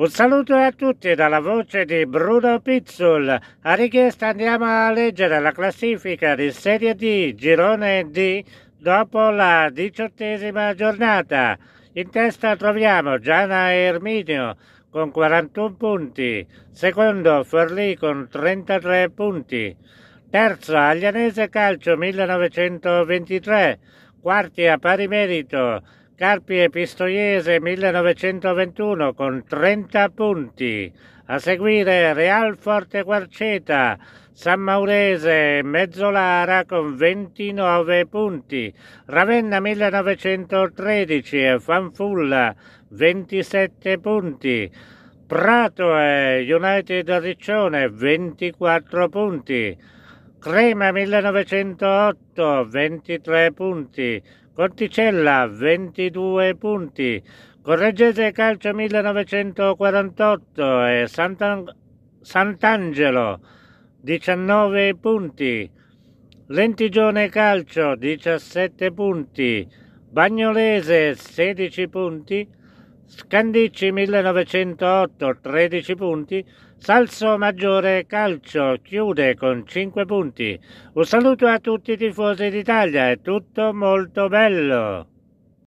Un saluto a tutti dalla voce di Bruno Pizzul. A richiesta andiamo a leggere la classifica di Serie D, Girone D, dopo la diciottesima giornata. In testa troviamo Giana Erminio con 41 punti, secondo Forlì con 33 punti, terzo Aglianese Calcio 1923, quarti a pari merito Carpi e Pistoiese 1921 con 30 punti. A seguire Real Forte Quarceta, San Maurese Mezzolara con 29 punti. Ravenna 1913 e Fanfulla 27 punti. Prato e United Riccione 24 punti. Crema 1908 23 punti, Corticella 22 punti, Correggese Calcio 1948 e Sant'Ang- Sant'Angelo 19 punti, Lentigione Calcio 17 punti, Bagnolese 16 punti, Scandicci 1908, 13 punti. Salso Maggiore Calcio chiude con 5 punti. Un saluto a tutti i tifosi d'Italia, è tutto molto bello.